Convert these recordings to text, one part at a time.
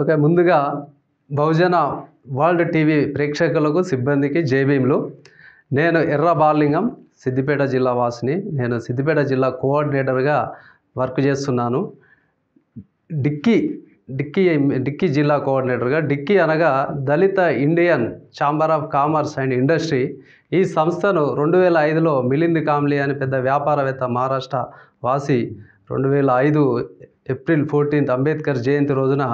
okay ముందుగా బహుజన world TV ప్రేక్షకులకు సిబ్బందికి జేబీంలు నేను ఎర్ర బాలింగం సిద్దిపేట జిల్లా వాసిని నేను సిద్దిపేట జిల్లా కోఆర్డినేటర్గా వర్క్ చేస్తున్నాను డిక్కీ డిక్కీ డిక్కీ జిల్లా కోఆర్డినేటర్గా డిక్కీ అనగా Dalit Indian Chamber of Commerce and Industry ఈ సంస్థను రెండు వేల ఐదులో మిలింద్ కామ్లీ అని పెద్ద వ్యాపారవేత్త మహారాష్ట్ర వాసి రెండు వేల ఐదు ఏప్రిల్ ఫోర్టీన్త్ అంబేద్కర్ జయంతి రోజున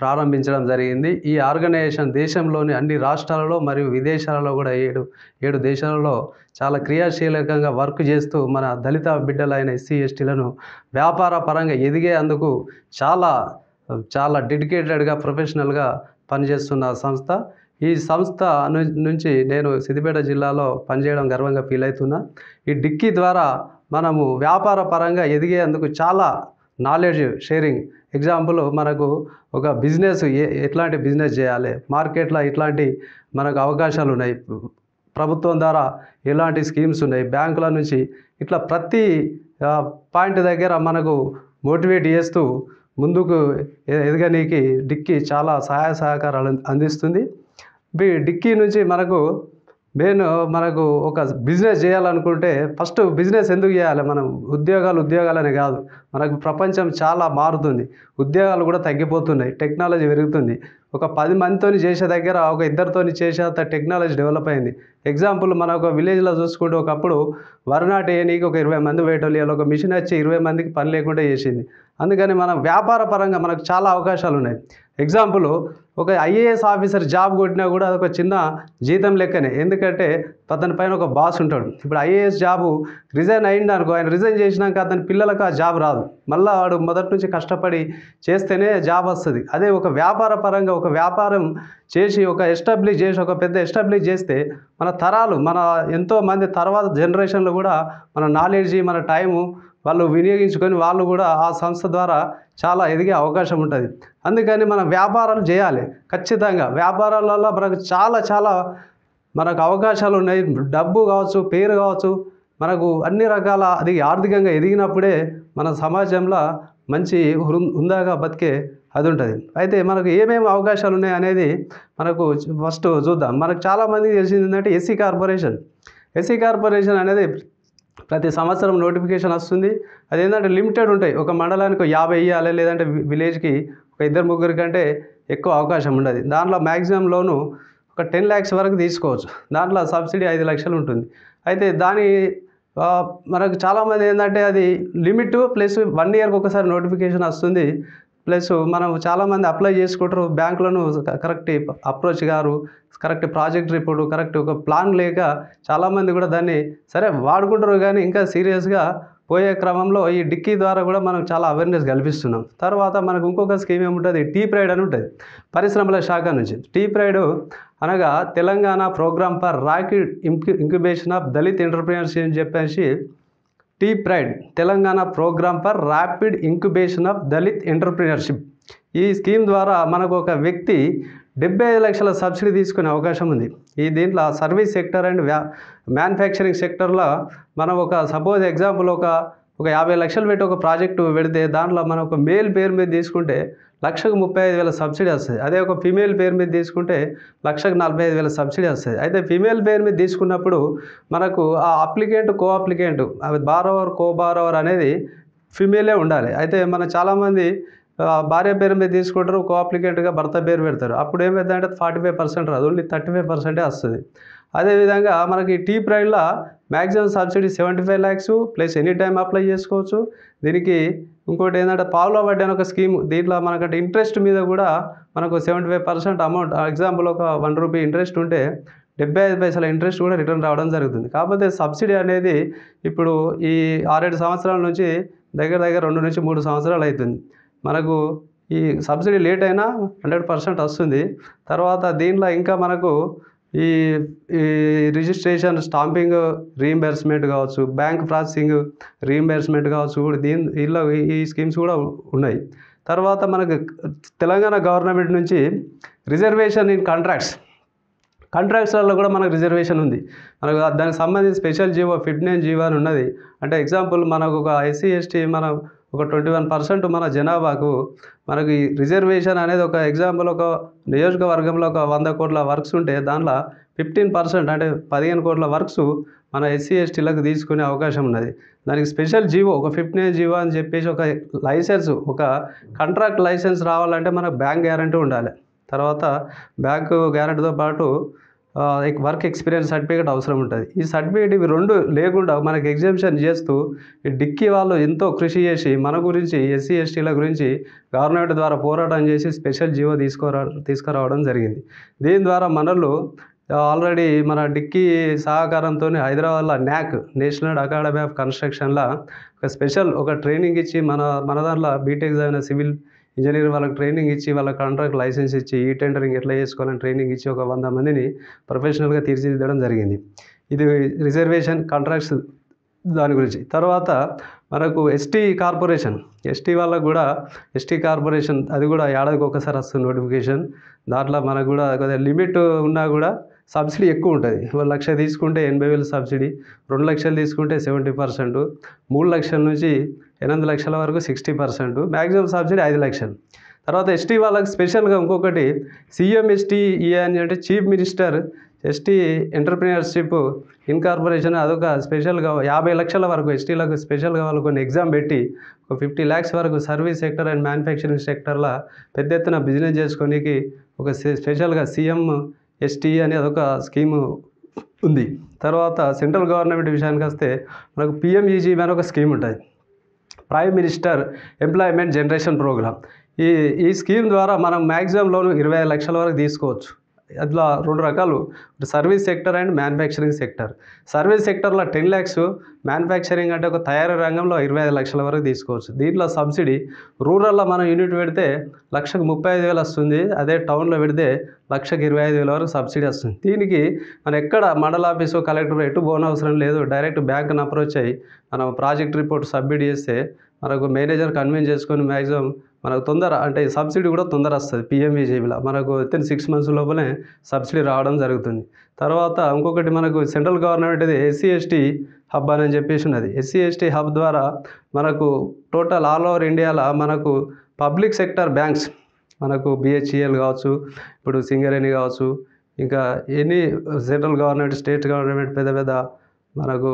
ప్రారంభించడం జరిగింది ఈ ఆర్గనైజేషన్ దేశంలోని అన్ని రాష్ట్రాలలో మరియు విదేశాలలో కూడా ఏడు ఏడు దేశాలలో చాలా క్రియాశీలకంగా వర్క్ చేస్తూ మన దళిత బిడ్డలైన ఎస్సీ ఎస్టీలను వ్యాపార పరంగా ఎదిగే అందుకు చాలా చాలా డెడికేటెడ్గా ప్రొఫెషనల్గా పనిచేస్తున్న సంస్థ ఈ సంస్థ నుంచి నేను సిద్దిపేట జిల్లాలో పనిచేయడం గర్వంగా ఫీల్ అవుతున్నా ఈ డిక్కీ ద్వారా మనము వ్యాపార పరంగా ఎదిగేందుకు చాలా నాలెడ్జ్ షేరింగ్ ఎగ్జాంపుల్ మనకు ఒక బిజినెస్ ఏ ఎట్లాంటి బిజినెస్ చేయాలి మార్కెట్లో ఇట్లాంటి మనకు అవకాశాలు ఉన్నాయి ప్రభుత్వం ద్వారా ఎలాంటి స్కీమ్స్ ఉన్నాయి బ్యాంకుల నుంచి ఇట్లా ప్రతి పాయింట్ దగ్గర మనకు మోటివేట్ చేస్తూ ముందుకు ఎదగనీకి డిక్కీ చాలా సహాయ సహకారాలు అందిస్తుంది డిక్కీ నుంచి మనకు నేను మనకు ఒక బిజినెస్ చేయాలనుకుంటే ఫస్ట్ బిజినెస్ ఎందుకు చేయాలి మనం ఉద్యోగాలు ఉద్యోగాలనే కాదు మనకు ప్రపంచం చాలా మారుతుంది ఉద్యోగాలు కూడా తగ్గిపోతున్నాయి టెక్నాలజీ పెరుగుతుంది ఒక పది మందితో చేసే దగ్గర ఒక ఇద్దరితో అంత టెక్నాలజీ డెవలప్ అయింది ఎగ్జాంపుల్ మన ఒక విలేజ్లో చూసుకుంటే ఒకప్పుడు వరనాటి ఏనికి ఒక ఇరవై మంది వేయటం ఒక మిషన్ వచ్చి ఇరవై మందికి పని లేకుండా చేసింది అందుకని మనం వ్యాపార పరంగా మనకు చాలా అవకాశాలు ఉన్నాయి ఎగ్జాంపుల్ ఒక ఐఏఎస్ ఆఫీసర్ జాబ్ కొట్టినా కూడా అదొక చిన్న జీతం లెక్కనే ఎందుకంటే అతని పైన ఒక బాస్ ఉంటాడు ఇప్పుడు ఐఏఎస్ జాబు రిజైన్ అయింది అనుకో ఆయన రిజైన్ చేసినాక అతని పిల్లలకు ఆ జాబ్ రాదు మళ్ళీ వాడు మొదటి నుంచి కష్టపడి చేస్తేనే జాబ్ వస్తుంది అదే ఒక వ్యాపార పరంగా ఒక వ్యాపారం చేసి ఒక ఎస్టాబ్లిష్ చేసి ఒక పెద్ద ఎస్టాబ్లిష్ చేస్తే మన తరాలు మన ఎంతోమంది తర్వాత జనరేషన్లో కూడా మన నాలెడ్జి మన టైము వాళ్ళు వినియోగించుకొని వాళ్ళు కూడా ఆ సంస్థ ద్వారా చాలా ఎదిగే అవకాశం ఉంటుంది అందుకని మనం వ్యాపారాలు చేయాలి ఖచ్చితంగా వ్యాపారాలలో మనకు చాలా చాలా మనకు అవకాశాలు ఉన్నాయి డబ్బు కావచ్చు పేరు కావచ్చు మనకు అన్ని రకాల అది ఆర్థికంగా ఎదిగినప్పుడే మన సమాజంలో మంచి ఉందాగా బతికే అది ఉంటుంది అయితే మనకు ఏమేమి అవకాశాలు ఉన్నాయి అనేది మనకు ఫస్ట్ చూద్దాం మనకు చాలామంది తెలిసింది ఏంటంటే ఎస్సీ కార్పొరేషన్ ఎస్సీ కార్పొరేషన్ అనేది ప్రతి సంవత్సరం నోటిఫికేషన్ వస్తుంది అదేంటంటే లిమిటెడ్ ఉంటాయి ఒక మండలానికి యాభై ఇవ్వాలి లేదంటే విలేజ్కి ఒక ఇద్దరు ముగ్గురి కంటే ఎక్కువ అవకాశం ఉండదు దాంట్లో మ్యాక్సిమం లోను ఒక టెన్ ల్యాక్స్ వరకు తీసుకోవచ్చు దాంట్లో సబ్సిడీ ఐదు లక్షలు ఉంటుంది అయితే దాని మనకు చాలామంది ఏంటంటే అది లిమిట్ ప్లస్ వన్ ఇయర్కి ఒకసారి నోటిఫికేషన్ వస్తుంది ప్లస్ మనం చాలామంది అప్లై చేసుకుంటారు బ్యాంకులను కరెక్ట్ అప్రోచ్ గారు కరెక్ట్ ప్రాజెక్ట్ రిపోర్టు కరెక్ట్ ఒక ప్లాన్ లేక చాలామంది కూడా దాన్ని సరే వాడుకుంటారు కానీ ఇంకా సీరియస్గా పోయే క్రమంలో ఈ డిక్కీ ద్వారా కూడా మనం చాలా అవేర్నెస్ కల్పిస్తున్నాం తర్వాత మనకు ఇంకొక స్కీమ్ ఏముంటుంది టీ ప్రైడ్ అని ఉంటుంది పరిశ్రమల శాఖ నుంచి టీ ప్రైడ్ అనగా Telangana programme for rapid incubation of Dalit entrepreneurs అని చెప్పేసి T Pride Telangana programme for rapid incubation of Dalit entrepreneurship ఈ స్కీమ్ ద్వారా మనకు ఒక వ్యక్తి డెబ్బై ఐదు లక్షల సబ్సిడీ తీసుకునే అవకాశం ఉంది ఈ దీంట్లో సర్వీస్ సెక్టర్ అండ్ మ్యానుఫ్యాక్చరింగ్ సెక్టర్లో మనం ఒక సపోజ్ ఎగ్జాంపుల్ ఒక ఒక యాభై లక్షలు పెట్టి ఒక ప్రాజెక్టు పెడితే దాంట్లో మనం ఒక మేల్ పేరు మీద తీసుకుంటే లక్షకు ముప్పై ఐదు వేల సబ్సిడీ వస్తుంది అదే ఒక ఫీమేల్ పేరు మీద తీసుకుంటే లక్షకు నలభై ఐదు వేల సబ్సిడీ వస్తుంది అయితే ఫీమేల్ పేరు మీద తీసుకున్నప్పుడు మనకు ఆ అప్లికెంట్ కో అప్లికెంట్ అవి బారోవర్ కో బారోవర్ అనేది ఫీమేలే ఉండాలి అయితే మన చాలామంది భార్య పేరు మీద తీసుకుంటారు కో అప్లికెంట్గా భర్త పేరు పెడతారు అప్పుడు ఏమైందంటే ఫార్టీ ఫైవ్ పర్సెంట్ రాదు ఓన్లీ థర్టీ ఫైవ్ పర్సెంటే వస్తుంది అదేవిధంగా మనకి టీ ప్రైడ్లో maximum subsidy seventy five lakhs plus any time apply చేసుకోవచ్చు దీనికి ఇంకోటి ఏంటంటే పావులో వడ్డీ అని ఒక స్కీమ్ దీంట్లో మనకంటే ఇంట్రెస్ట్ మీద కూడా మనకు seventy five percent amount example ఒక వన్ రూపీ ఇంట్రెస్ట్ ఉంటే డెబ్బై ఐదు పైసల ఇంట్రెస్ట్ కూడా రిటర్న్ రావడం జరుగుతుంది కాకపోతే సబ్సిడీ అనేది ఇప్పుడు ఈ ఆరేడు సంవత్సరాల నుంచి దగ్గర దగ్గర రెండు నుంచి మూడు సంవత్సరాలు అవుతుంది మనకు ఈ సబ్సిడీ లేట్ అయినా హండ్రెడ్ పర్సెంట్ వస్తుంది తర్వాత దీంట్లో ఇంకా మనకు ఈ ఈ రిజిస్ట్రేషన్ స్టాంపింగ్ రీఎంబర్స్మెంట్ కావచ్చు బ్యాంక్ ప్రాసెసింగ్ రీఎంబర్స్మెంట్ కావచ్చు కూడా దీని దీనిలో ఈ స్కీమ్స్ కూడా ఉన్నాయి తర్వాత మనకు తెలంగాణ గవర్నమెంట్ నుంచి రిజర్వేషన్ ఇన్ కాంట్రాక్ట్స్ కాంట్రాక్ట్స్లలో కూడా మనకు రిజర్వేషన్ ఉంది మనకు దానికి సంబంధించి స్పెషల్ జీవో ఫిట్నెస్ జీవో అని ఉన్నది అంటే ఎగ్జాంపుల్ మనకు ఒక ఎస్సీ ఎస్టీ మనం ఒక ట్వంటీ వన్ పర్సెంట్ మన జనాభాకు మనకి రిజర్వేషన్ అనేది ఒక ఎగ్జాంపుల్ ఒక నియోజకవర్గంలో ఒక వంద కోట్ల వర్క్స్ ఉంటే దానిలో ఫిఫ్టీన్ పర్సెంట్ అంటే పదిహేను కోట్ల వర్క్స్ మన ఎస్సీ ఎస్టీలకు తీసుకునే అవకాశం ఉన్నది దానికి స్పెషల్ జీవో ఒక ఫిఫ్టీన్ జీవో అని చెప్పేసి ఒక లైసెన్స్ ఒక కాంట్రాక్ట్ లైసెన్స్ రావాలంటే మనకు బ్యాంక్ గ్యారంటీ ఉండాలి తర్వాత బ్యాంకు గ్యారంటీతో పాటు వర్క్ ఎక్స్పీరియన్స్ సర్టిఫికేట్ అవసరం ఉంటుంది ఈ సర్టిఫికేట్ ఇవి రెండు లేకుండా మనకు ఎగ్జామిషన్ చేస్తూ డిక్కీ వాళ్ళు ఎంతో కృషి చేసి మన గురించి ఎస్సీ ఎస్టీల గురించి గవర్నమెంట్ ద్వారా పోరాటం చేసి స్పెషల్ జీవో తీసుకురా తీసుకురావడం జరిగింది దీని ద్వారా మనలు ఆల్రెడీ మన డిక్కీ సహకారంతో హైదరాబాద్లో న్యాక్ నేషనల్ అకాడమీ ఆఫ్ కన్స్ట్రక్షన్లో ఒక స్పెషల్ ఒక ట్రైనింగ్ ఇచ్చి మన మన దాంట్లో బీటెక్ జరిగిన సివిల్ ఇంజనీర్ వాళ్ళకి ట్రైనింగ్ ఇచ్చి వాళ్ళ కాంట్రాక్ట్ లైసెన్స్ ఇచ్చి ఈ టెండరింగ్ ఎట్లా చేసుకోవాలని ట్రైనింగ్ ఇచ్చి ఒక వంద మందిని ప్రొఫెషనల్గా తీర్చిదిద్దడం జరిగింది ఇది రిజర్వేషన్ కాంట్రాక్ట్స్ దాని గురించి తర్వాత మనకు ఎస్టీ కార్పొరేషన్ ఎస్టీ వాళ్ళకు కూడా ఎస్టీ కార్పొరేషన్ అది కూడా ఏడాదికి ఒకసారి వస్తుంది నోటిఫికేషన్ దాంట్లో మనకు కూడా కొద్దిగా లిమిట్ ఉన్నా కూడా సబ్సిడీ ఎక్కువ ఉంటుంది ఒక లక్ష తీసుకుంటే ఎనభై వేలు సబ్సిడీ రెండు లక్షలు తీసుకుంటే సెవెంటీ పర్సెంట్ మూడు లక్షల నుంచి ఎనిమిది లక్షల వరకు సిక్స్టీ పర్సెంట్ మ్యాక్సిమం సబ్సిడీ ఐదు లక్షలు తర్వాత ఎస్టీ వాళ్ళకి స్పెషల్గా ఇంకొకటి సీఎం ఎస్టీ అని అంటే chief minister ST entrepreneurship incorporation అదొక స్పెషల్గా యాభై లక్షల వరకు ఎస్టీలకు స్పెషల్గా వాళ్ళు కొన్ని ఎగ్జామ్ పెట్టి ఒక ఫిఫ్టీ ల్యాక్స్ వరకు సర్వీస్ సెక్టర్ అండ్ మ్యానుఫ్యాక్చరింగ్ సెక్టర్లో పెద్ద ఎత్తున బిజినెస్ చేసుకోనికి ఒక స్పెషల్గా సీఎం ఎస్టీ అని అదొక స్కీము ఉంది తర్వాత సెంట్రల్ గవర్నమెంట్ విషయానికి వస్తే మనకు పిఎంఈజీ అని ఒక స్కీమ్ ఉంటుంది prime minister employment generation programme ఈ ఈ స్కీమ్ ద్వారా మనం మ్యాక్సిమం లోను ఇరవై లక్షల వరకు తీసుకోవచ్చు అట్లా రెండు రకాలు service sector and manufacturing sector service సెక్టర్లో టెన్ ల్యాక్స్ మ్యానుఫ్యాక్చరింగ్ అంటే ఒక తయారీ రంగంలో ఇరవై ఐదు లక్షల వరకు తీసుకోవచ్చు దీంట్లో సబ్సిడీ రూరల్లో మనం యూనిట్ పెడితే లక్షకు ముప్పై ఐదు వేలు వస్తుంది అదే టౌన్లో పెడితే లక్షకు ఇరవై ఐదు వేల వరకు సబ్సిడీ వస్తుంది దీనికి మనం ఎక్కడ మండల ఆఫీసు కలెక్టర్ ఎటు అవసరం లేదు డైరెక్ట్ బ్యాంకును అప్రోచ్ అయ్యి మనం ప్రాజెక్ట్ రిపోర్ట్ సబ్మిట్ చేస్తే మనకు మేనేజర్ కన్విన్స్ చేసుకొని మ్యాక్సిమం మనకు తొందర అంటే సబ్సిడీ కూడా తొందర వస్తుంది పిఎంవిజేబీలో మనకు వితిన్ సిక్స్ మంత్స్ లోపలే సబ్సిడీ రావడం జరుగుతుంది తర్వాత ఇంకొకటి మనకు సెంట్రల్ గవర్నమెంట్ ఇది ఎస్సీ ఎస్టీ హబ్ అని చెప్పేసి ఉన్నది ఎస్సీ ఎస్టీ హబ్ ద్వారా మనకు టోటల్ ఆల్ ఓవర్ ఇండియాలో మనకు పబ్లిక్ సెక్టర్ బ్యాంక్స్ మనకు బిహెచ్ఈఎల్ e కావచ్చు ఇప్పుడు సింగరేణి కావచ్చు ఇంకా any central government state government పెద్ద పెద్ద మనకు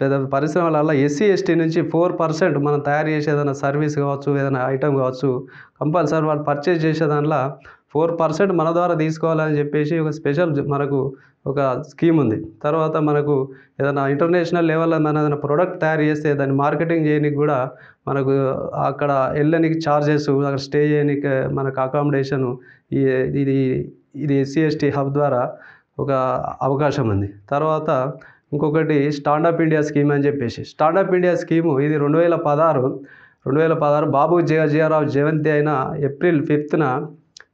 పెద్ద వల్ల ఎస్సీ ఎస్టీ నుంచి ఫోర్ పర్సెంట్ మనం తయారు చేసే ఏదైనా సర్వీస్ కావచ్చు ఏదైనా ఐటమ్ కావచ్చు కంపల్సరీ వాళ్ళు పర్చేజ్ చేసే దానిలో ఫోర్ పర్సెంట్ మన ద్వారా తీసుకోవాలని చెప్పేసి ఒక స్పెషల్ మనకు ఒక స్కీమ్ ఉంది తర్వాత మనకు ఏదైనా ఇంటర్నేషనల్ లెవెల్లో మన ఏదైనా ప్రోడక్ట్ తయారు చేస్తే దాన్ని మార్కెటింగ్ చేయడానికి కూడా మనకు అక్కడ వెళ్ళడానికి ఛార్జెస్ అక్కడ స్టే చేయడానికి మనకు అకామిడేషన్ ఇది ఇది ఎస్సీ ఎస్టీ హబ్ ద్వారా ఒక అవకాశం ఉంది తర్వాత ఇంకొకటి స్టాండప్ ఇండియా స్కీమ్ అని చెప్పేసి స్టాండప్ ఇండియా స్కీము ఇది రెండు వేల పదహారు రెండు వేల పదహారు బాబు జయరావు జయంతి అయిన ఏప్రిల్ ఫిఫ్త్న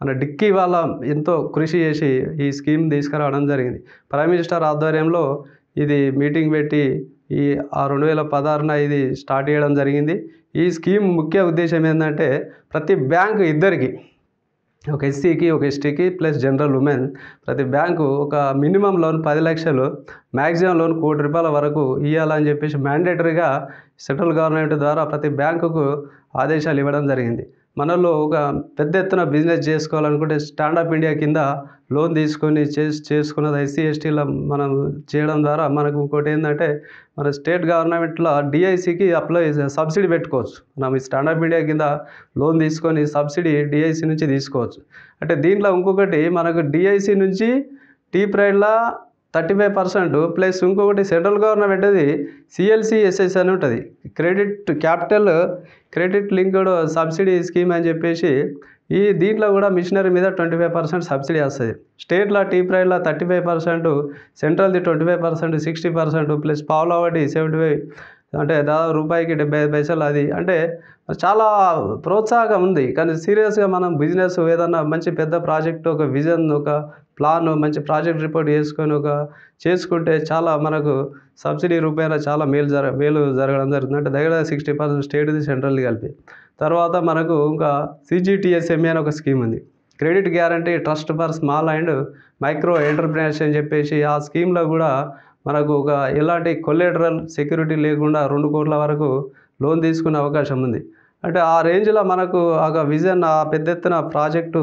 మన డిక్కీ వాళ్ళ ఎంతో కృషి చేసి ఈ స్కీమ్ తీసుకురావడం జరిగింది ప్రైమ్ మినిస్టర్ ఆధ్వర్యంలో ఇది మీటింగ్ పెట్టి ఈ ఆ రెండు వేల పదహారున ఇది స్టార్ట్ చేయడం జరిగింది ఈ స్కీమ్ ముఖ్య ఉద్దేశం ఏంటంటే ప్రతి బ్యాంకు ఇద్దరికి ఒక ఎస్సీకి ఒక ఎస్టీకి ప్లస్ జనరల్ ఉమెన్ ప్రతి బ్యాంకు ఒక మినిమం లోన్ పది లక్షలు మ్యాక్సిమం లోన్ కోటి రూపాయల వరకు ఇవ్వాలని చెప్పేసి మ్యాండేటరీగా సెంట్రల్ గవర్నమెంట్ ద్వారా ప్రతి బ్యాంకుకు ఆదేశాలు ఇవ్వడం జరిగింది మనలో ఒక పెద్ద ఎత్తున బిజినెస్ చేసుకోవాలనుకుంటే స్టాండప్ ఇండియా కింద లోన్ తీసుకొని చేసి చేసుకున్నది ఐసీ ఎస్టీలో మనం చేయడం ద్వారా మనకు ఇంకోటి ఏంటంటే మన స్టేట్ గవర్నమెంట్లో డిఐసికి అప్లై సబ్సిడీ పెట్టుకోవచ్చు మనం ఈ స్టాండప్ ఇండియా కింద లోన్ తీసుకొని సబ్సిడీ డిఐసి నుంచి తీసుకోవచ్చు అంటే దీంట్లో ఇంకొకటి మనకు డిఐసి నుంచి టీ ప్రైడ్లా థర్టీ ఫైవ్ పర్సెంట్ ప్లస్ ఇంకొకటి సెంట్రల్ సిఎల్సి సిఎల్సిఎస్ఎస్ అని ఉంటుంది credit capital credit linked subsidy scheme అని చెప్పేసి ఈ దీంట్లో కూడా మిషనరీ మీద ట్వంటీ ఫైవ్ పర్సెంట్ సబ్సిడీ వస్తుంది స్టేట్లో టీ ప్రైడ్లో థర్టీ ఫైవ్ పర్సెంట్ సెంట్రల్ది twenty five percent sixty percent plus పావులో ఒకటి సెవెంటీ ఫైవ్ అంటే దాదాపు రూపాయికి డెబ్బై పైసలు అది అంటే చాలా ప్రోత్సాహం ఉంది కానీ సీరియస్గా మనం బిజినెస్ ఏదన్నా మంచి పెద్ద ప్రాజెక్ట్ ఒక విజన్ ఒక ప్లాన్ మంచి ప్రాజెక్ట్ రిపోర్ట్ చేసుకొని ఒక చేసుకుంటే చాలా మనకు సబ్సిడీ రూపాయలు చాలా మేలు జర మేలు జరగడం జరుగుతుంది అంటే దగ్గర సిక్స్టీ పర్సెంట్ స్టేట్ది సెంట్రల్ది కలిపి తర్వాత మనకు ఇంకా సిజిటిఎస్ఎంఏ e అని ఒక స్కీమ్ ఉంది credit guarantee trust for small and micro entrepreneurs అని చెప్పేసి ఆ స్కీమ్లో కూడా మనకు ఒక ఎలాంటి కొలేటరల్ సెక్యూరిటీ లేకుండా రెండు కోట్ల వరకు లోన్ తీసుకునే అవకాశం ఉంది అంటే ఆ రేంజ్లో మనకు ఒక విజన్ ఆ పెద్ద ఎత్తున ప్రాజెక్టు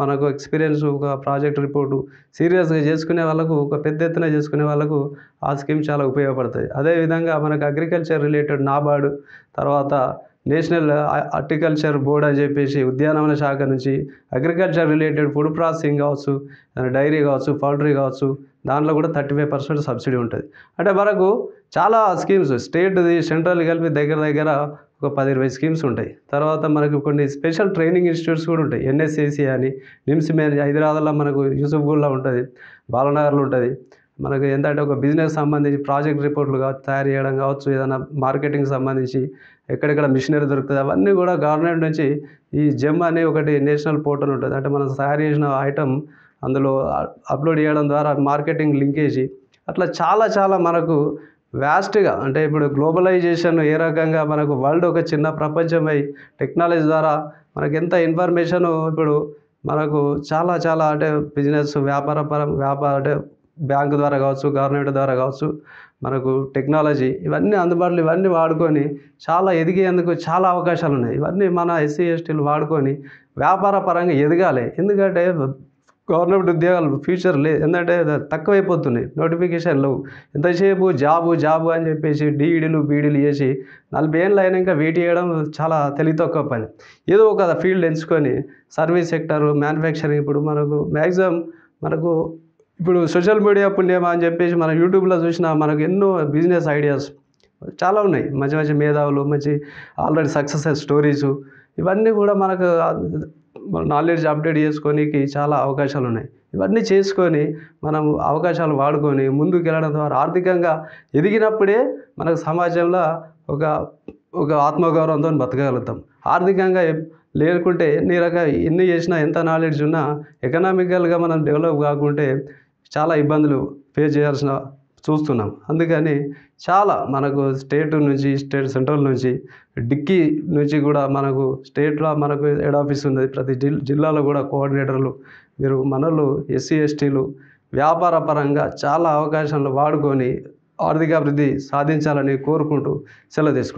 మనకు ఎక్స్పీరియన్స్ ఒక ప్రాజెక్ట్ రిపోర్టు సీరియస్గా చేసుకునే వాళ్ళకు ఒక పెద్ద ఎత్తున చేసుకునే వాళ్ళకు ఆ స్కీమ్ చాలా ఉపయోగపడుతుంది అదేవిధంగా మనకు అగ్రికల్చర్ రిలేటెడ్ నాబార్డు తర్వాత నేషనల్ హార్టికల్చర్ బోర్డ్ అని చెప్పేసి ఉద్యానవన శాఖ నుంచి అగ్రికల్చర్ రిలేటెడ్ ఫుడ్ ప్రాసెసింగ్ కావచ్చు డైరీ కావచ్చు పౌల్ట్రీ కావచ్చు దాంట్లో కూడా థర్టీ ఫైవ్ పర్సెంట్ సబ్సిడీ ఉంటుంది అంటే మనకు చాలా స్కీమ్స్ స్టేట్ది సెంట్రల్ కలిపి దగ్గర దగ్గర ఒక పది ఇరవై స్కీమ్స్ ఉంటాయి తర్వాత మనకు కొన్ని స్పెషల్ ట్రైనింగ్ ఇన్స్టిట్యూట్స్ కూడా ఉంటాయి ఎన్ఎస్ఏసీ అని నిమ్స్ మేనేజ్ హైదరాబాద్లో మనకు యూసుఫ్గూడ్లో ఉంటుంది బాలనగర్లో ఉంటుంది మనకు అంటే ఒక బిజినెస్ సంబంధించి ప్రాజెక్ట్ రిపోర్ట్లు తయారు చేయడం కావచ్చు ఏదైనా మార్కెటింగ్ సంబంధించి ఎక్కడెక్కడ మిషనరీ దొరుకుతుంది అవన్నీ కూడా గవర్నమెంట్ నుంచి ఈ జెమ్ అనే ఒకటి నేషనల్ పోర్టల్ ఉంటుంది అంటే మనం తయారు చేసిన ఐటమ్ అందులో అప్లోడ్ చేయడం ద్వారా మార్కెటింగ్ లింకేజీ అట్లా చాలా చాలా మనకు వ్యాస్ట్గా అంటే ఇప్పుడు గ్లోబలైజేషన్ ఏ రకంగా మనకు వరల్డ్ ఒక చిన్న ప్రపంచమై టెక్నాలజీ ద్వారా మనకు ఎంత ఇన్ఫర్మేషన్ ఇప్పుడు మనకు చాలా చాలా అంటే బిజినెస్ వ్యాపార పరం వ్యాపార అంటే బ్యాంకు ద్వారా కావచ్చు గవర్నమెంట్ ద్వారా కావచ్చు మనకు టెక్నాలజీ ఇవన్నీ అందుబాటులో ఇవన్నీ వాడుకొని చాలా ఎదిగేందుకు చాలా అవకాశాలు ఉన్నాయి ఇవన్నీ మన ఎస్సీ ఎస్టీలు వాడుకొని వ్యాపార పరంగా ఎదగాలి ఎందుకంటే గవర్నమెంట్ ఉద్యోగాలు ఫ్యూచర్ లేదు ఎందుకంటే తక్కువైపోతున్నాయి నోటిఫికేషన్ లేవు ఎంతసేపు జాబు జాబు అని చెప్పేసి డీఈడీలు బీఈడీలు చేసి నలభై ఏళ్ళు అయినాక వెయిట్ చేయడం చాలా తెలివి తక్కువ పని ఏదో ఒక ఫీల్డ్ ఎంచుకొని సర్వీస్ సెక్టర్ మ్యానుఫ్యాక్చరింగ్ ఇప్పుడు మనకు మ్యాక్సిమం మనకు ఇప్పుడు సోషల్ మీడియా పుణ్యమా అని చెప్పేసి మనం యూట్యూబ్లో చూసిన మనకు ఎన్నో బిజినెస్ ఐడియాస్ చాలా ఉన్నాయి మంచి మంచి మేధావులు మంచి ఆల్రెడీ సక్సెస్ స్టోరీస్ ఇవన్నీ కూడా మనకు నాలెడ్జ్ అప్డేట్ చేసుకోనికి చాలా అవకాశాలు ఉన్నాయి ఇవన్నీ చేసుకొని మనం అవకాశాలు వాడుకొని ముందుకు వెళ్ళడం ద్వారా ఆర్థికంగా ఎదిగినప్పుడే మనకు సమాజంలో ఒక ఒక ఆత్మగౌరవంతో బతకగలుగుతాం ఆర్థికంగా లేకుంటే ఎన్ని రకాల ఎన్ని చేసినా ఎంత నాలెడ్జ్ ఉన్నా ఎకనామికల్గా మనం డెవలప్ కాకుంటే చాలా ఇబ్బందులు ఫేస్ చేయాల్సిన చూస్తున్నాం అందుకని చాలా మనకు స్టేట్ నుంచి స్టేట్ సెంట్రల్ నుంచి డిక్కీ నుంచి కూడా మనకు స్టేట్లో మనకు హెడ్ ఆఫీస్ ఉన్నది ప్రతి జిల్ జిల్లాలో కూడా కోఆర్డినేటర్లు మీరు మనలు ఎస్సీ ఎస్టీలు వ్యాపార పరంగా చాలా అవకాశాలు వాడుకొని ఆర్థికాభివృద్ధి సాధించాలని కోరుకుంటూ సెలవు